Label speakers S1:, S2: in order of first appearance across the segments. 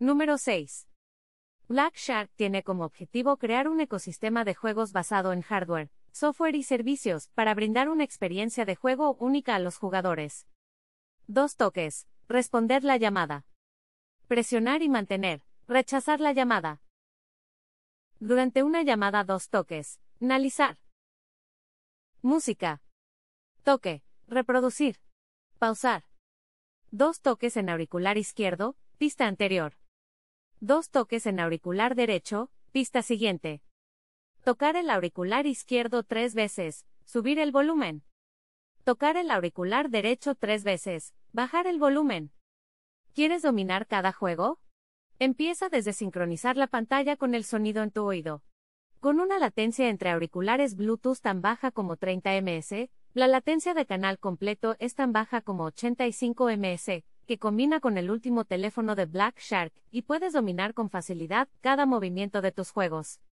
S1: Número 6. Black Shark tiene como objetivo crear un ecosistema de juegos basado en hardware, software y servicios para brindar una experiencia de juego única a los jugadores. Dos toques. Responder la llamada. Presionar y mantener. Rechazar la llamada. Durante una llamada dos toques. Analizar. Música. Toque. Reproducir. Pausar. Dos toques en auricular izquierdo, pista anterior. Dos toques en auricular derecho, pista siguiente. Tocar el auricular izquierdo tres veces, subir el volumen. Tocar el auricular derecho tres veces, bajar el volumen. ¿Quieres dominar cada juego? Empieza desde sincronizar la pantalla con el sonido en tu oído. Con una latencia entre auriculares Bluetooth tan baja como 30 ms, la latencia de canal completo es tan baja como 85 ms, que combina con el último teléfono de Black Shark y puedes dominar con facilidad cada movimiento de tus juegos.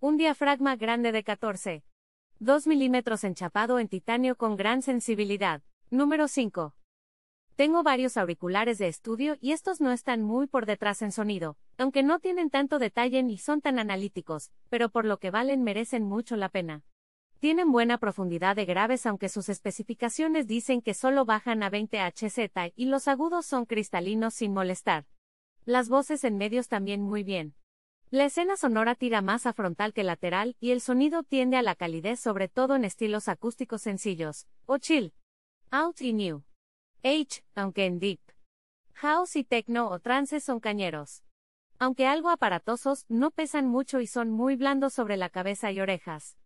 S1: Un diafragma grande de 14. 2 milímetros enchapado en titanio con gran sensibilidad. Número 5. Tengo varios auriculares de estudio y estos no están muy por detrás en sonido, aunque no tienen tanto detalle ni son tan analíticos, pero por lo que valen merecen mucho la pena. Tienen buena profundidad de graves aunque sus especificaciones dicen que solo bajan a 20 Hz y los agudos son cristalinos sin molestar. Las voces en medios también muy bien. La escena sonora tira más a frontal que lateral y el sonido tiende a la calidez sobre todo en estilos acústicos sencillos, o chill, out y new. H, aunque en Deep House y Techno o Trance son cañeros. Aunque algo aparatosos, no pesan mucho y son muy blandos sobre la cabeza y orejas.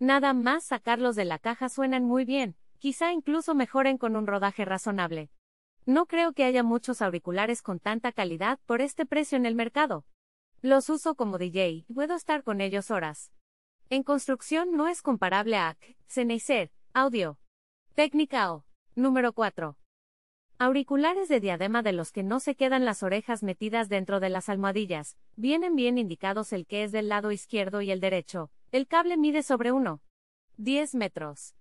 S1: Nada más sacarlos de la caja suenan muy bien, quizá incluso mejoren con un rodaje razonable. No creo que haya muchos auriculares con tanta calidad por este precio en el mercado. Los uso como DJ, puedo estar con ellos horas. En construcción no es comparable a Sennheiser, Audio. Técnica O. Número 4. Auriculares de diadema de los que no se quedan las orejas metidas dentro de las almohadillas, vienen bien indicados el que es del lado izquierdo y el derecho, el cable mide sobre uno. 10 metros.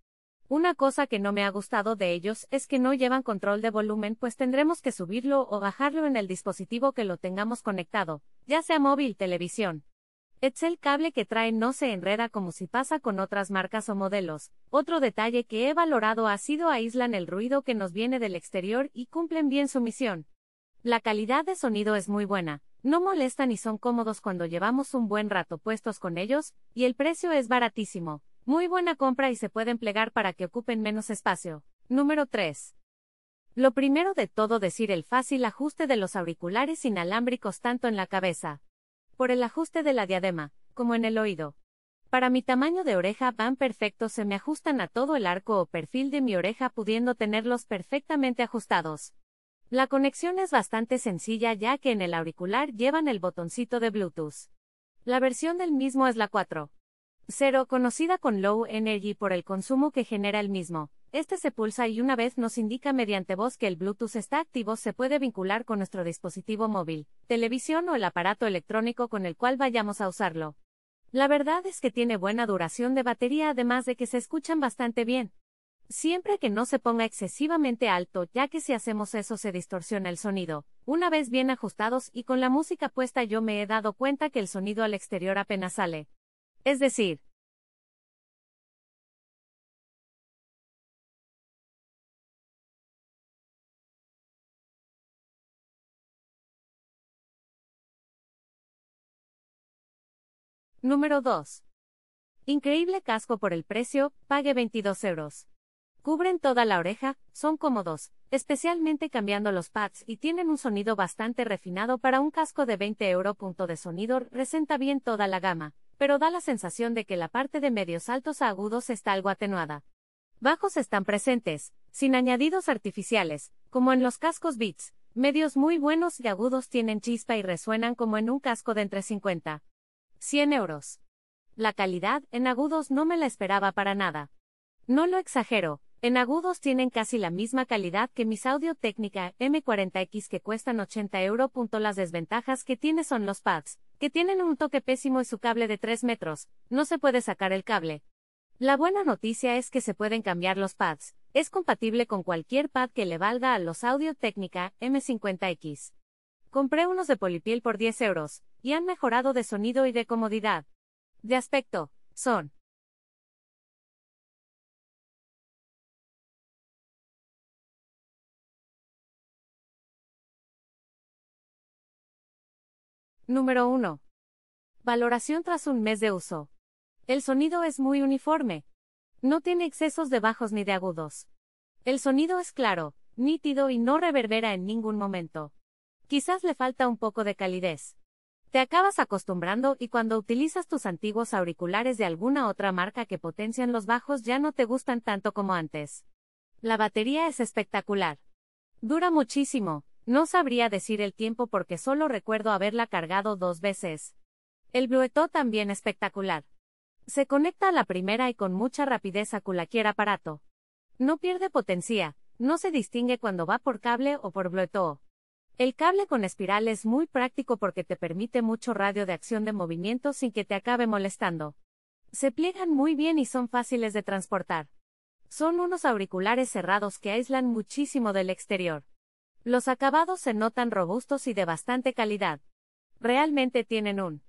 S1: Una cosa que no me ha gustado de ellos es que no llevan control de volumen, pues tendremos que subirlo o bajarlo en el dispositivo que lo tengamos conectado, ya sea móvil, televisión, Excel el cable que trae no se enreda como si pasa con otras marcas o modelos. Otro detalle que he valorado ha sido aíslan el ruido que nos viene del exterior y cumplen bien su misión. La calidad de sonido es muy buena, no molestan y son cómodos cuando llevamos un buen rato puestos con ellos, y el precio es baratísimo. Muy buena compra y se pueden plegar para que ocupen menos espacio. Número 3. Lo primero de todo decir el fácil ajuste de los auriculares inalámbricos tanto en la cabeza, por el ajuste de la diadema, como en el oído. Para mi tamaño de oreja van perfectos, se me ajustan a todo el arco o perfil de mi oreja pudiendo tenerlos perfectamente ajustados. La conexión es bastante sencilla ya que en el auricular llevan el botoncito de Bluetooth. La versión del mismo es la 4.0 conocida con Low Energy por el consumo que genera el mismo. Este se pulsa y una vez nos indica mediante voz que el Bluetooth está activo se puede vincular con nuestro dispositivo móvil, televisión o el aparato electrónico con el cual vayamos a usarlo. La verdad es que tiene buena duración de batería además de que se escuchan bastante bien. Siempre que no se ponga excesivamente alto, ya que si hacemos eso se distorsiona el sonido. Una vez bien ajustados y con la música puesta yo me he dado cuenta que el sonido al exterior apenas sale. Es decir, Número 2. Increíble casco por el precio, pague 22 euros. Cubren toda la oreja, son cómodos, especialmente cambiando los pads y tienen un sonido bastante refinado para un casco de 20 euro. Punto de sonido resenta bien toda la gama, pero da la sensación de que la parte de medios altos a agudos está algo atenuada. Bajos están presentes, sin añadidos artificiales, como en los cascos Beats, medios muy buenos y agudos tienen chispa y resuenan como en un casco de entre 50. 100 euros. La calidad en agudos no me la esperaba para nada. No lo exagero, en agudos tienen casi la misma calidad que mis audio técnica M40X que cuestan 80 euro. Las desventajas que tiene son los pads, que tienen un toque pésimo y su cable de 3 metros, no se puede sacar el cable. La buena noticia es que se pueden cambiar los pads, es compatible con cualquier pad que le valga a los audio técnica M50X. Compré unos de polipiel por 10 euros, y han mejorado de sonido y de comodidad. De aspecto, son. Número 1. Valoración tras un mes de uso. El sonido es muy uniforme. No tiene excesos de bajos ni de agudos. El sonido es claro, nítido y no reverbera en ningún momento. Quizás le falta un poco de calidez. Te acabas acostumbrando y cuando utilizas tus antiguos auriculares de alguna otra marca que potencian los bajos ya no te gustan tanto como antes. La batería es espectacular. Dura muchísimo, no sabría decir el tiempo porque solo recuerdo haberla cargado dos veces. El blueto también espectacular. Se conecta a la primera y con mucha rapidez a cualquier aparato. No pierde potencia, no se distingue cuando va por cable o por Bluetooth. El cable con espiral es muy práctico porque te permite mucho radio de acción de movimiento sin que te acabe molestando. Se pliegan muy bien y son fáciles de transportar. Son unos auriculares cerrados que aíslan muchísimo del exterior. Los acabados se notan robustos y de bastante calidad. Realmente tienen un